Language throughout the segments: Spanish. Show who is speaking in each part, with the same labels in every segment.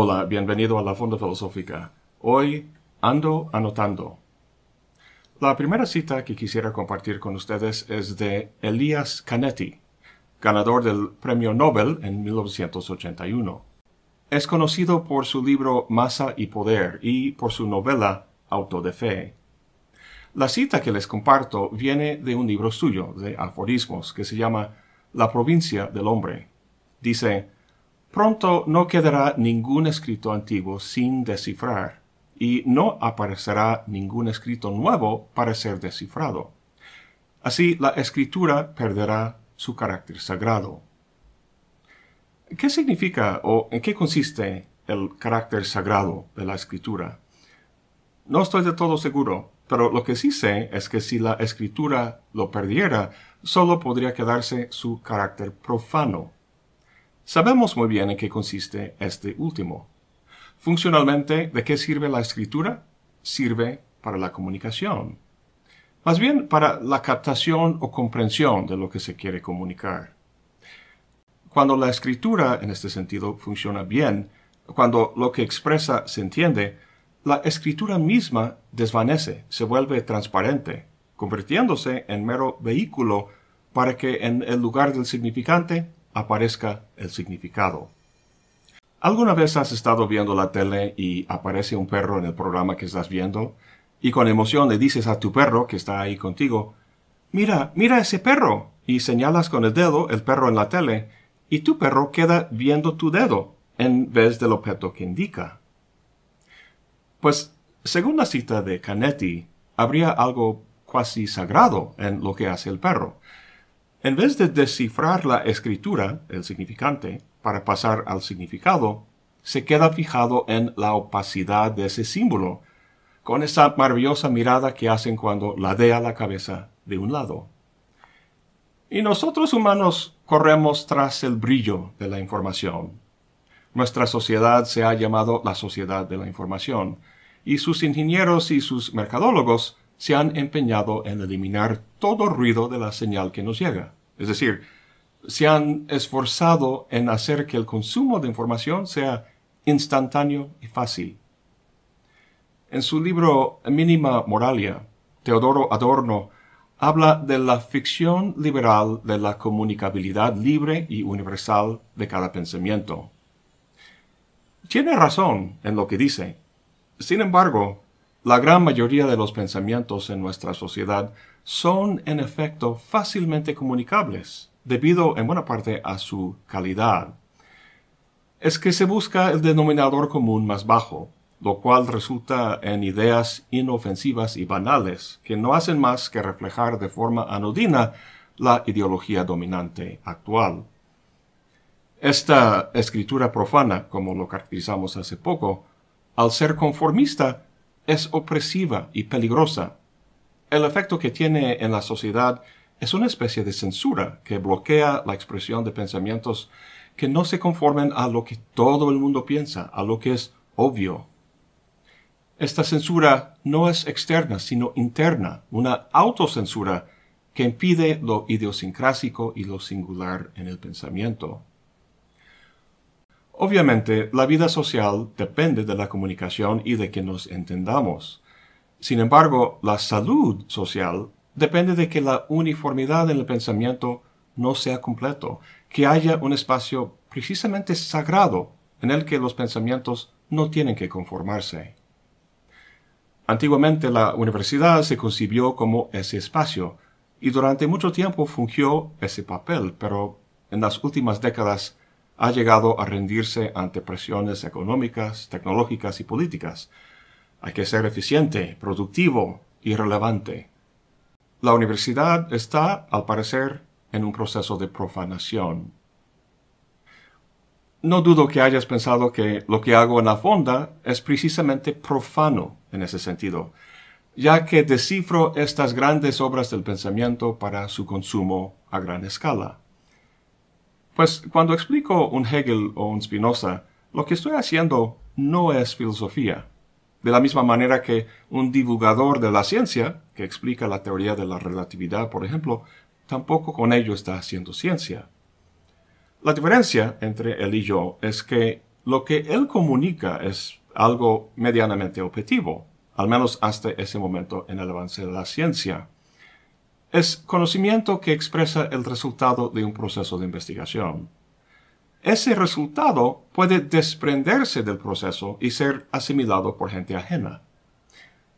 Speaker 1: Hola, bienvenido a la Fonda Filosófica. Hoy ando anotando. La primera cita que quisiera compartir con ustedes es de Elias Canetti, ganador del Premio Nobel en 1981. Es conocido por su libro Masa y Poder y por su novela Auto de Fe. La cita que les comparto viene de un libro suyo de aforismos que se llama La provincia del hombre. Dice, Pronto no quedará ningún escrito antiguo sin descifrar, y no aparecerá ningún escrito nuevo para ser descifrado. Así la escritura perderá su carácter sagrado. ¿Qué significa o en qué consiste el carácter sagrado de la escritura? No estoy de todo seguro, pero lo que sí sé es que si la escritura lo perdiera, solo podría quedarse su carácter profano Sabemos muy bien en qué consiste este último. Funcionalmente, ¿de qué sirve la escritura? Sirve para la comunicación. Más bien para la captación o comprensión de lo que se quiere comunicar. Cuando la escritura, en este sentido, funciona bien, cuando lo que expresa se entiende, la escritura misma desvanece, se vuelve transparente, convirtiéndose en mero vehículo para que en el lugar del significante aparezca el significado. ¿Alguna vez has estado viendo la tele y aparece un perro en el programa que estás viendo y con emoción le dices a tu perro que está ahí contigo, mira, mira ese perro y señalas con el dedo el perro en la tele y tu perro queda viendo tu dedo en vez del objeto que indica? Pues, según la cita de Canetti, habría algo cuasi sagrado en lo que hace el perro, en vez de descifrar la escritura, el significante, para pasar al significado, se queda fijado en la opacidad de ese símbolo, con esa maravillosa mirada que hacen cuando ladea la cabeza de un lado. Y nosotros humanos corremos tras el brillo de la información. Nuestra sociedad se ha llamado la sociedad de la información, y sus ingenieros y sus mercadólogos se han empeñado en eliminar todo ruido de la señal que nos llega. Es decir, se han esforzado en hacer que el consumo de información sea instantáneo y fácil. En su libro Mínima Moralia, Teodoro Adorno habla de la ficción liberal de la comunicabilidad libre y universal de cada pensamiento. Tiene razón en lo que dice. Sin embargo, la gran mayoría de los pensamientos en nuestra sociedad son en efecto fácilmente comunicables, debido en buena parte a su calidad. Es que se busca el denominador común más bajo, lo cual resulta en ideas inofensivas y banales, que no hacen más que reflejar de forma anodina la ideología dominante actual. Esta escritura profana, como lo caracterizamos hace poco, al ser conformista, es opresiva y peligrosa. El efecto que tiene en la sociedad es una especie de censura que bloquea la expresión de pensamientos que no se conformen a lo que todo el mundo piensa, a lo que es obvio. Esta censura no es externa, sino interna, una autocensura que impide lo idiosincrásico y lo singular en el pensamiento. Obviamente, la vida social depende de la comunicación y de que nos entendamos. Sin embargo, la salud social depende de que la uniformidad en el pensamiento no sea completo, que haya un espacio precisamente sagrado en el que los pensamientos no tienen que conformarse. Antiguamente la universidad se concibió como ese espacio y durante mucho tiempo fungió ese papel, pero en las últimas décadas ha llegado a rendirse ante presiones económicas, tecnológicas y políticas. Hay que ser eficiente, productivo y relevante. La universidad está, al parecer, en un proceso de profanación. No dudo que hayas pensado que lo que hago en la fonda es precisamente profano en ese sentido, ya que descifro estas grandes obras del pensamiento para su consumo a gran escala. Pues cuando explico un Hegel o un Spinoza, lo que estoy haciendo no es filosofía. De la misma manera que un divulgador de la ciencia, que explica la teoría de la relatividad, por ejemplo, tampoco con ello está haciendo ciencia. La diferencia entre él y yo es que lo que él comunica es algo medianamente objetivo, al menos hasta ese momento en el avance de la ciencia es conocimiento que expresa el resultado de un proceso de investigación. Ese resultado puede desprenderse del proceso y ser asimilado por gente ajena.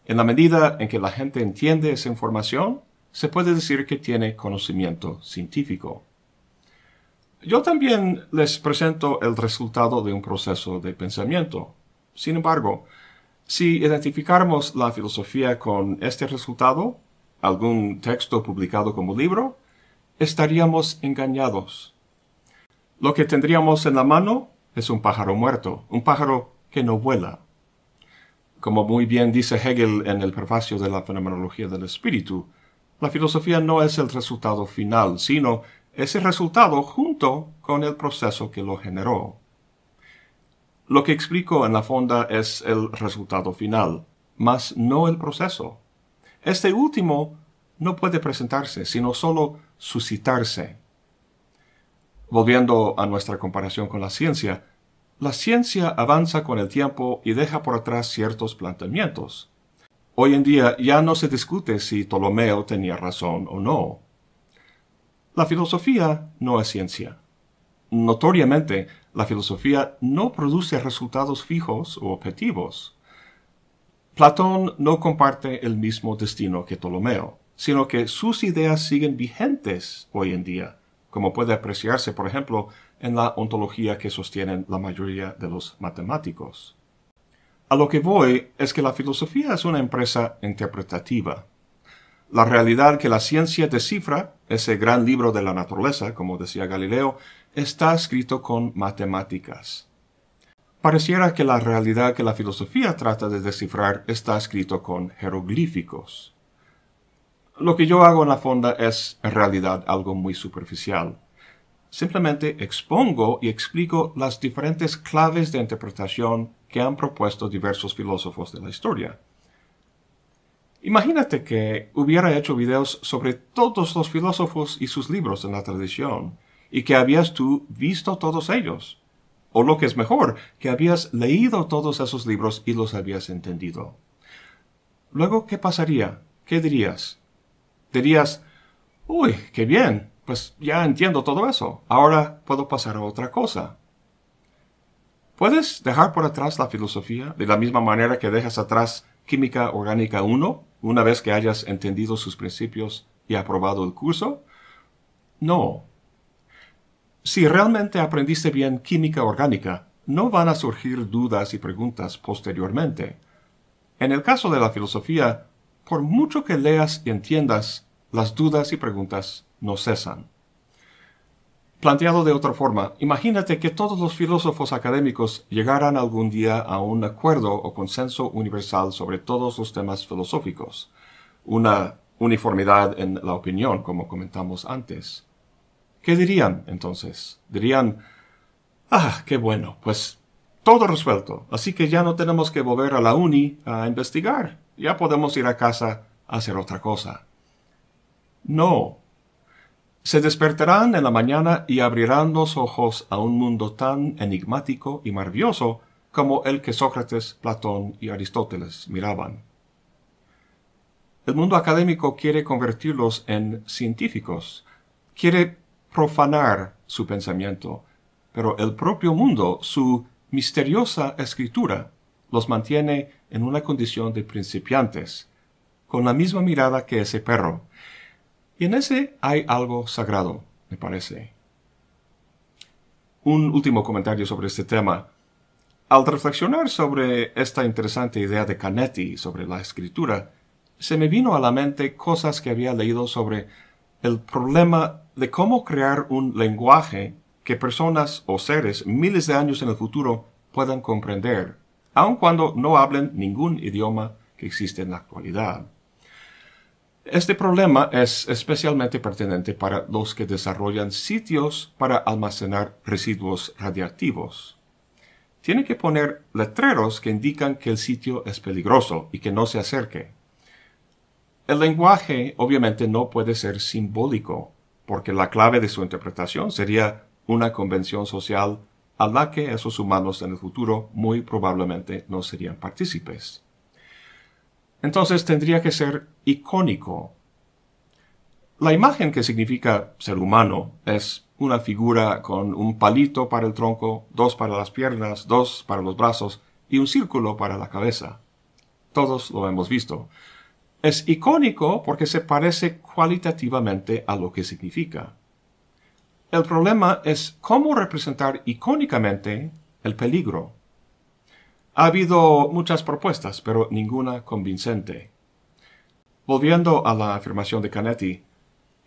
Speaker 1: En la medida en que la gente entiende esa información, se puede decir que tiene conocimiento científico. Yo también les presento el resultado de un proceso de pensamiento. Sin embargo, si identificáramos la filosofía con este resultado, algún texto publicado como libro, estaríamos engañados. Lo que tendríamos en la mano es un pájaro muerto, un pájaro que no vuela. Como muy bien dice Hegel en el prefacio de la Fenomenología del Espíritu, la filosofía no es el resultado final, sino ese resultado junto con el proceso que lo generó. Lo que explico en la fonda es el resultado final, mas no el proceso. Este último no puede presentarse, sino solo suscitarse. Volviendo a nuestra comparación con la ciencia, la ciencia avanza con el tiempo y deja por atrás ciertos planteamientos. Hoy en día ya no se discute si Ptolomeo tenía razón o no. La filosofía no es ciencia. Notoriamente, la filosofía no produce resultados fijos o objetivos. Platón no comparte el mismo destino que Ptolomeo, sino que sus ideas siguen vigentes hoy en día, como puede apreciarse, por ejemplo, en la ontología que sostienen la mayoría de los matemáticos. A lo que voy es que la filosofía es una empresa interpretativa. La realidad que la ciencia descifra, ese gran libro de la naturaleza, como decía Galileo, está escrito con matemáticas. Pareciera que la realidad que la filosofía trata de descifrar está escrito con jeroglíficos. Lo que yo hago en la fonda es en realidad algo muy superficial. Simplemente expongo y explico las diferentes claves de interpretación que han propuesto diversos filósofos de la historia. Imagínate que hubiera hecho videos sobre todos los filósofos y sus libros en la tradición, y que habías tú visto todos ellos o lo que es mejor, que habías leído todos esos libros y los habías entendido. Luego, ¿qué pasaría? ¿Qué dirías? Dirías, uy, qué bien, pues ya entiendo todo eso, ahora puedo pasar a otra cosa. ¿Puedes dejar por atrás la filosofía de la misma manera que dejas atrás Química Orgánica 1 una vez que hayas entendido sus principios y aprobado el curso? No, si realmente aprendiste bien química orgánica, no van a surgir dudas y preguntas posteriormente. En el caso de la filosofía, por mucho que leas y entiendas, las dudas y preguntas no cesan. Planteado de otra forma, imagínate que todos los filósofos académicos llegaran algún día a un acuerdo o consenso universal sobre todos los temas filosóficos, una uniformidad en la opinión, como comentamos antes. ¿Qué dirían entonces? Dirían, ah, qué bueno, pues todo resuelto, así que ya no tenemos que volver a la uni a investigar, ya podemos ir a casa a hacer otra cosa. No. Se despertarán en la mañana y abrirán los ojos a un mundo tan enigmático y maravilloso como el que Sócrates, Platón y Aristóteles miraban. El mundo académico quiere convertirlos en científicos, quiere profanar su pensamiento, pero el propio mundo, su misteriosa escritura, los mantiene en una condición de principiantes, con la misma mirada que ese perro. Y en ese hay algo sagrado, me parece. Un último comentario sobre este tema. Al reflexionar sobre esta interesante idea de Canetti sobre la escritura, se me vino a la mente cosas que había leído sobre el problema de cómo crear un lenguaje que personas o seres miles de años en el futuro puedan comprender, aun cuando no hablen ningún idioma que existe en la actualidad. Este problema es especialmente pertinente para los que desarrollan sitios para almacenar residuos radiactivos. Tienen que poner letreros que indican que el sitio es peligroso y que no se acerque. El lenguaje obviamente no puede ser simbólico, porque la clave de su interpretación sería una convención social a la que esos humanos en el futuro muy probablemente no serían partícipes. Entonces tendría que ser icónico. La imagen que significa ser humano es una figura con un palito para el tronco, dos para las piernas, dos para los brazos y un círculo para la cabeza. Todos lo hemos visto. Es icónico porque se parece cualitativamente a lo que significa. El problema es cómo representar icónicamente el peligro. Ha habido muchas propuestas, pero ninguna convincente. Volviendo a la afirmación de Canetti,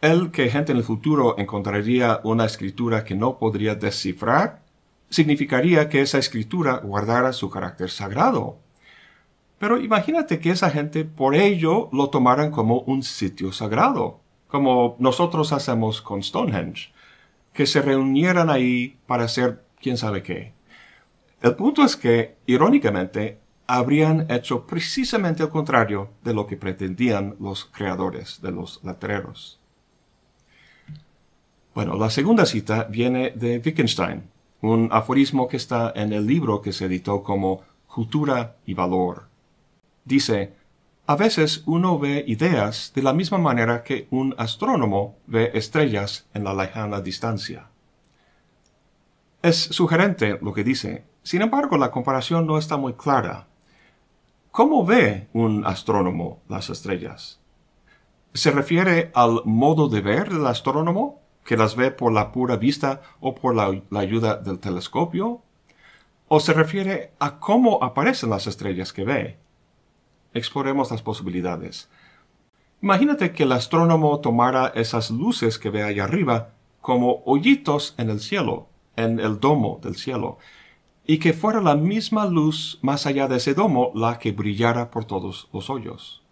Speaker 1: el que gente en el futuro encontraría una escritura que no podría descifrar, significaría que esa escritura guardara su carácter sagrado, pero imagínate que esa gente por ello lo tomaran como un sitio sagrado, como nosotros hacemos con Stonehenge, que se reunieran ahí para hacer quién sabe qué. El punto es que, irónicamente, habrían hecho precisamente el contrario de lo que pretendían los creadores de los letreros. Bueno, la segunda cita viene de Wittgenstein, un aforismo que está en el libro que se editó como Cultura y Valor dice, a veces uno ve ideas de la misma manera que un astrónomo ve estrellas en la lejana distancia. Es sugerente lo que dice, sin embargo la comparación no está muy clara. ¿Cómo ve un astrónomo las estrellas? ¿Se refiere al modo de ver del astrónomo, que las ve por la pura vista o por la, ayuda del telescopio? ¿O se refiere a cómo aparecen las estrellas que ve? Exploremos las posibilidades. Imagínate que el astrónomo tomara esas luces que ve allá arriba como hoyitos en el cielo, en el domo del cielo, y que fuera la misma luz más allá de ese domo la que brillara por todos los hoyos.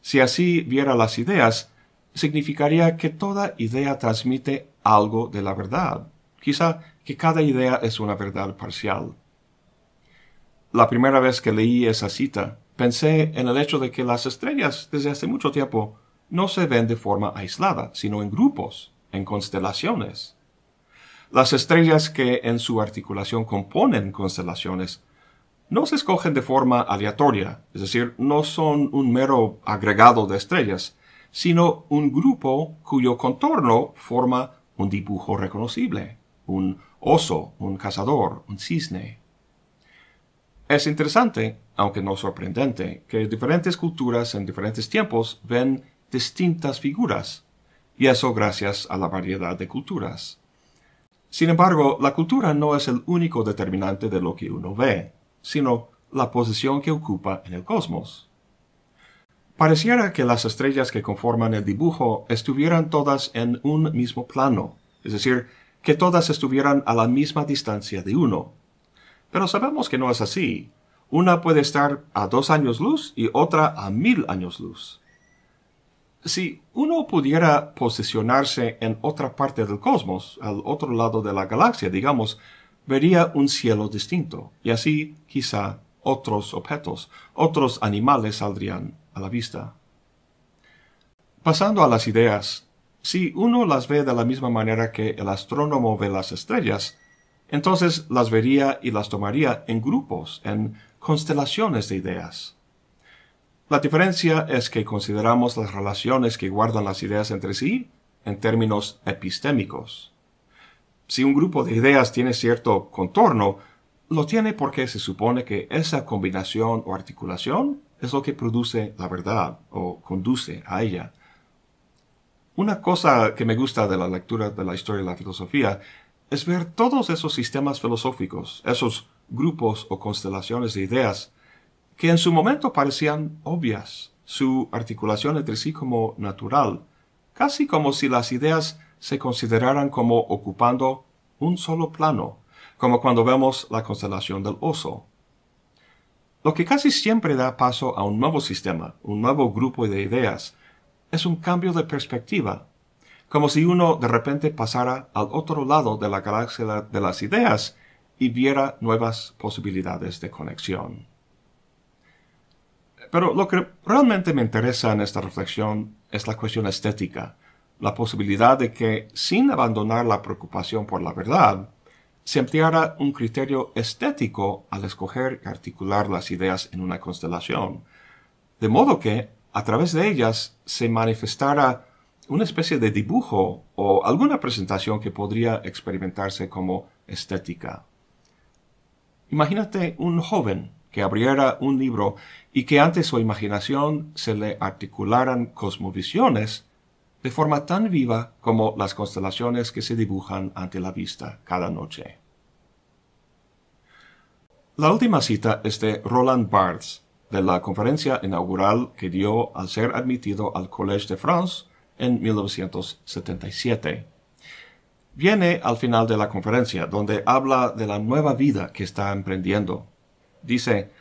Speaker 1: Si así viera las ideas, significaría que toda idea transmite algo de la verdad, quizá que cada idea es una verdad parcial. La primera vez que leí esa cita, Pensé en el hecho de que las estrellas desde hace mucho tiempo no se ven de forma aislada, sino en grupos, en constelaciones. Las estrellas que en su articulación componen constelaciones no se escogen de forma aleatoria, es decir, no son un mero agregado de estrellas, sino un grupo cuyo contorno forma un dibujo reconocible, un oso, un cazador, un cisne. Es interesante aunque no sorprendente, que diferentes culturas en diferentes tiempos ven distintas figuras, y eso gracias a la variedad de culturas. Sin embargo, la cultura no es el único determinante de lo que uno ve, sino la posición que ocupa en el cosmos. Pareciera que las estrellas que conforman el dibujo estuvieran todas en un mismo plano, es decir, que todas estuvieran a la misma distancia de uno. Pero sabemos que no es así, una puede estar a dos años luz y otra a mil años luz. Si uno pudiera posicionarse en otra parte del cosmos, al otro lado de la galaxia, digamos, vería un cielo distinto, y así quizá otros objetos, otros animales saldrían a la vista. Pasando a las ideas, si uno las ve de la misma manera que el astrónomo ve las estrellas, entonces las vería y las tomaría en grupos, en constelaciones de ideas. La diferencia es que consideramos las relaciones que guardan las ideas entre sí en términos epistémicos. Si un grupo de ideas tiene cierto contorno, lo tiene porque se supone que esa combinación o articulación es lo que produce la verdad o conduce a ella. Una cosa que me gusta de la lectura de la historia de la filosofía es ver todos esos sistemas filosóficos, esos grupos o constelaciones de ideas que en su momento parecían obvias, su articulación entre sí como natural, casi como si las ideas se consideraran como ocupando un solo plano, como cuando vemos la constelación del oso. Lo que casi siempre da paso a un nuevo sistema, un nuevo grupo de ideas, es un cambio de perspectiva, como si uno de repente pasara al otro lado de la galaxia de las ideas y viera nuevas posibilidades de conexión. Pero lo que realmente me interesa en esta reflexión es la cuestión estética, la posibilidad de que, sin abandonar la preocupación por la verdad, se empleara un criterio estético al escoger y articular las ideas en una constelación, de modo que, a través de ellas, se manifestara una especie de dibujo o alguna presentación que podría experimentarse como estética. Imagínate un joven que abriera un libro y que ante su imaginación se le articularan cosmovisiones de forma tan viva como las constelaciones que se dibujan ante la vista cada noche. La última cita es de Roland Barthes, de la conferencia inaugural que dio al ser admitido al Collège de France en 1977. Viene al final de la conferencia, donde habla de la nueva vida que está emprendiendo. Dice,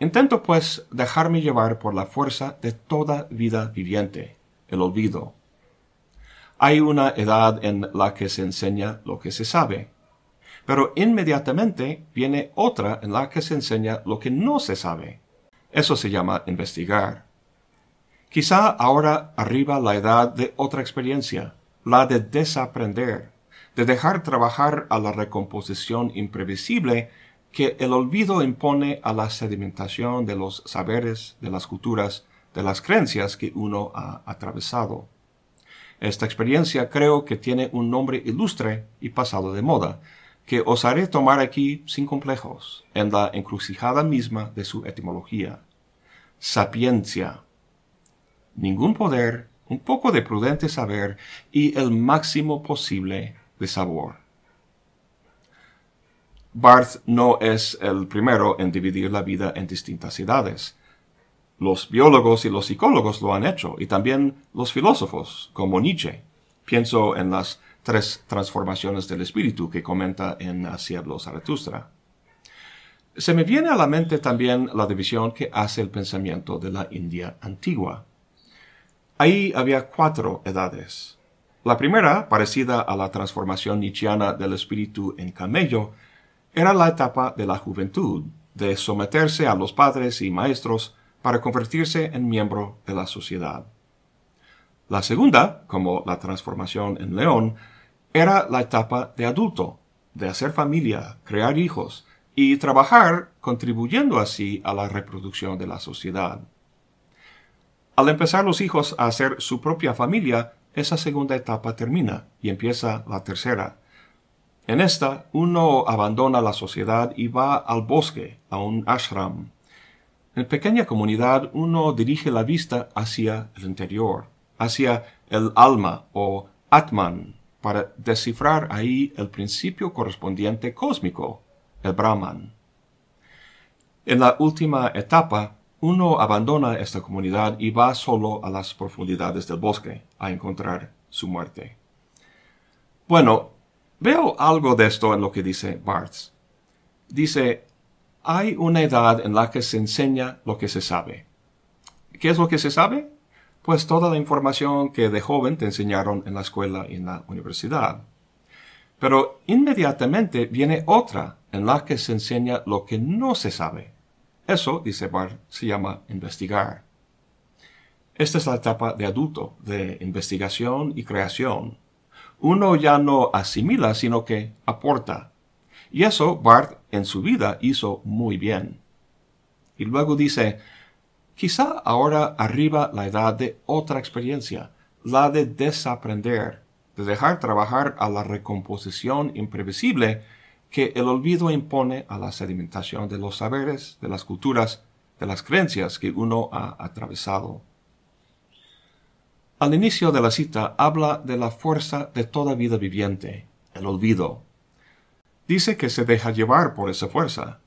Speaker 1: Intento pues dejarme llevar por la fuerza de toda vida viviente, el olvido. Hay una edad en la que se enseña lo que se sabe, pero inmediatamente viene otra en la que se enseña lo que no se sabe. Eso se llama investigar. Quizá ahora arriba la edad de otra experiencia, la de desaprender de dejar trabajar a la recomposición imprevisible que el olvido impone a la sedimentación de los saberes, de las culturas, de las creencias que uno ha atravesado. Esta experiencia creo que tiene un nombre ilustre y pasado de moda, que osaré tomar aquí sin complejos, en la encrucijada misma de su etimología. Sapiencia. Ningún poder, un poco de prudente saber y el máximo posible sabor. Barth no es el primero en dividir la vida en distintas edades. Los biólogos y los psicólogos lo han hecho, y también los filósofos, como Nietzsche. Pienso en las tres transformaciones del espíritu que comenta en *Así Zaratustra. Se me viene a la mente también la división que hace el pensamiento de la India antigua. Ahí había cuatro edades. La primera, parecida a la transformación nietzscheana del espíritu en camello, era la etapa de la juventud, de someterse a los padres y maestros para convertirse en miembro de la sociedad. La segunda, como la transformación en león, era la etapa de adulto, de hacer familia, crear hijos y trabajar contribuyendo así a la reproducción de la sociedad. Al empezar los hijos a hacer su propia familia, esa segunda etapa termina y empieza la tercera. En esta, uno abandona la sociedad y va al bosque, a un ashram. En pequeña comunidad, uno dirige la vista hacia el interior, hacia el alma o Atman, para descifrar ahí el principio correspondiente cósmico, el Brahman. En la última etapa, uno abandona esta comunidad y va solo a las profundidades del bosque a encontrar su muerte. Bueno, veo algo de esto en lo que dice Barthes. Dice, hay una edad en la que se enseña lo que se sabe. ¿Qué es lo que se sabe? Pues toda la información que de joven te enseñaron en la escuela y en la universidad. Pero inmediatamente viene otra en la que se enseña lo que no se sabe. Eso, dice Bart se llama investigar. Esta es la etapa de adulto, de investigación y creación. Uno ya no asimila, sino que aporta. Y eso Barth en su vida hizo muy bien. Y luego dice, quizá ahora arriba la edad de otra experiencia, la de desaprender, de dejar trabajar a la recomposición imprevisible que el olvido impone a la sedimentación de los saberes, de las culturas, de las creencias que uno ha atravesado. Al inicio de la cita habla de la fuerza de toda vida viviente, el olvido. Dice que se deja llevar por esa fuerza.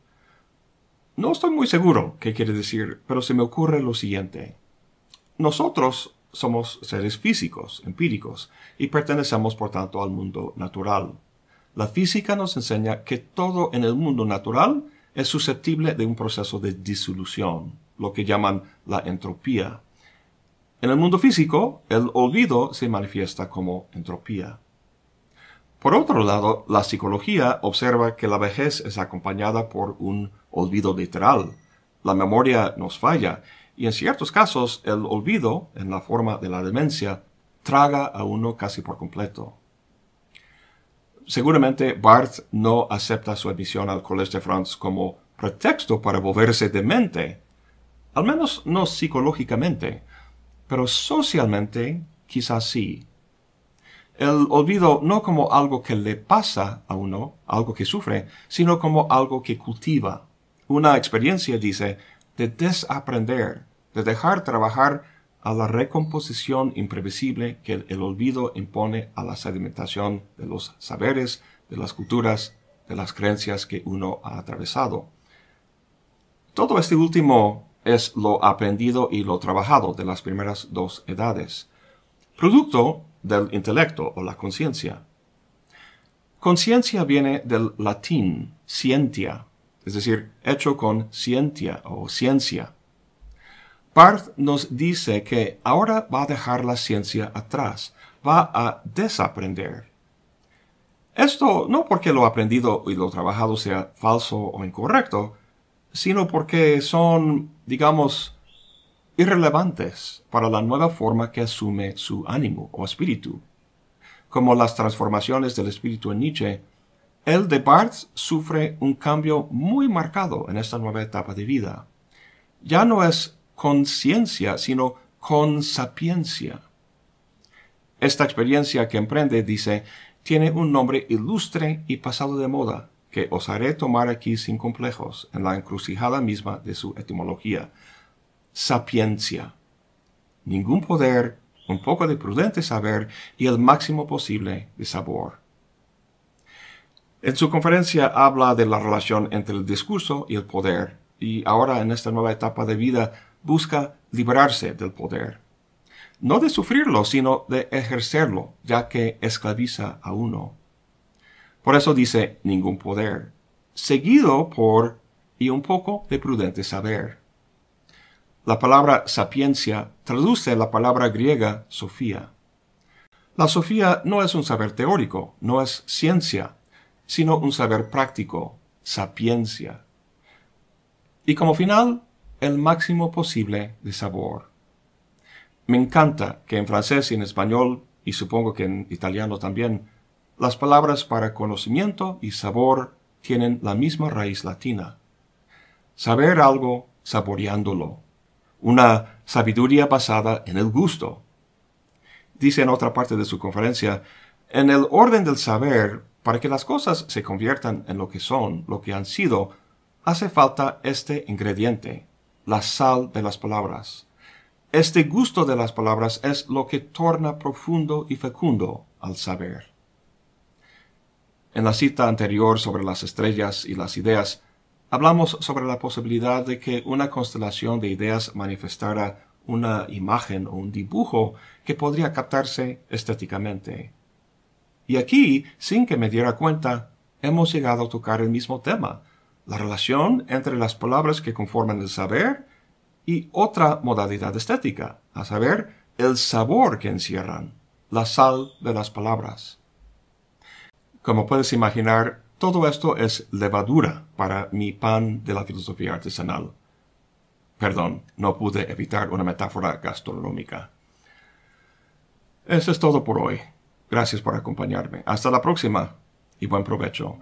Speaker 1: No estoy muy seguro qué quiere decir, pero se me ocurre lo siguiente. Nosotros somos seres físicos, empíricos, y pertenecemos por tanto al mundo natural. La física nos enseña que todo en el mundo natural es susceptible de un proceso de disolución, lo que llaman la entropía. En el mundo físico, el olvido se manifiesta como entropía. Por otro lado, la psicología observa que la vejez es acompañada por un olvido literal. La memoria nos falla y en ciertos casos el olvido, en la forma de la demencia, traga a uno casi por completo seguramente barth no acepta su admisión al Collège de France como pretexto para volverse demente, al menos no psicológicamente, pero socialmente quizás sí. El olvido no como algo que le pasa a uno, algo que sufre, sino como algo que cultiva. Una experiencia, dice, de desaprender, de dejar trabajar a la recomposición imprevisible que el olvido impone a la sedimentación de los saberes, de las culturas, de las creencias que uno ha atravesado. Todo este último es lo aprendido y lo trabajado de las primeras dos edades, producto del intelecto o la conciencia. Conciencia viene del latín scientia, es decir, hecho con scientia o ciencia, Barth nos dice que ahora va a dejar la ciencia atrás, va a desaprender. Esto no porque lo aprendido y lo trabajado sea falso o incorrecto, sino porque son, digamos, irrelevantes para la nueva forma que asume su ánimo o espíritu. Como las transformaciones del espíritu en Nietzsche, el de Barth sufre un cambio muy marcado en esta nueva etapa de vida. Ya no es conciencia sino con sapiencia. Esta experiencia que emprende, dice, tiene un nombre ilustre y pasado de moda, que osaré tomar aquí sin complejos, en la encrucijada misma de su etimología. Sapiencia. Ningún poder, un poco de prudente saber y el máximo posible de sabor. En su conferencia habla de la relación entre el discurso y el poder, y ahora en esta nueva etapa de vida busca liberarse del poder. No de sufrirlo, sino de ejercerlo, ya que esclaviza a uno. Por eso dice ningún poder, seguido por y un poco de prudente saber. La palabra sapiencia traduce la palabra griega sofía. La sofía no es un saber teórico, no es ciencia, sino un saber práctico, sapiencia. Y como final, el máximo posible de sabor. Me encanta que en francés y en español, y supongo que en italiano también, las palabras para conocimiento y sabor tienen la misma raíz latina. Saber algo saboreándolo. Una sabiduría basada en el gusto. Dice en otra parte de su conferencia, en el orden del saber, para que las cosas se conviertan en lo que son, lo que han sido, hace falta este ingrediente, la sal de las palabras. Este gusto de las palabras es lo que torna profundo y fecundo al saber. En la cita anterior sobre las estrellas y las ideas, hablamos sobre la posibilidad de que una constelación de ideas manifestara una imagen o un dibujo que podría captarse estéticamente. Y aquí, sin que me diera cuenta, hemos llegado a tocar el mismo tema la relación entre las palabras que conforman el saber y otra modalidad estética, a saber, el sabor que encierran, la sal de las palabras. Como puedes imaginar, todo esto es levadura para mi pan de la filosofía artesanal. Perdón, no pude evitar una metáfora gastronómica. Eso es todo por hoy. Gracias por acompañarme. Hasta la próxima y buen provecho.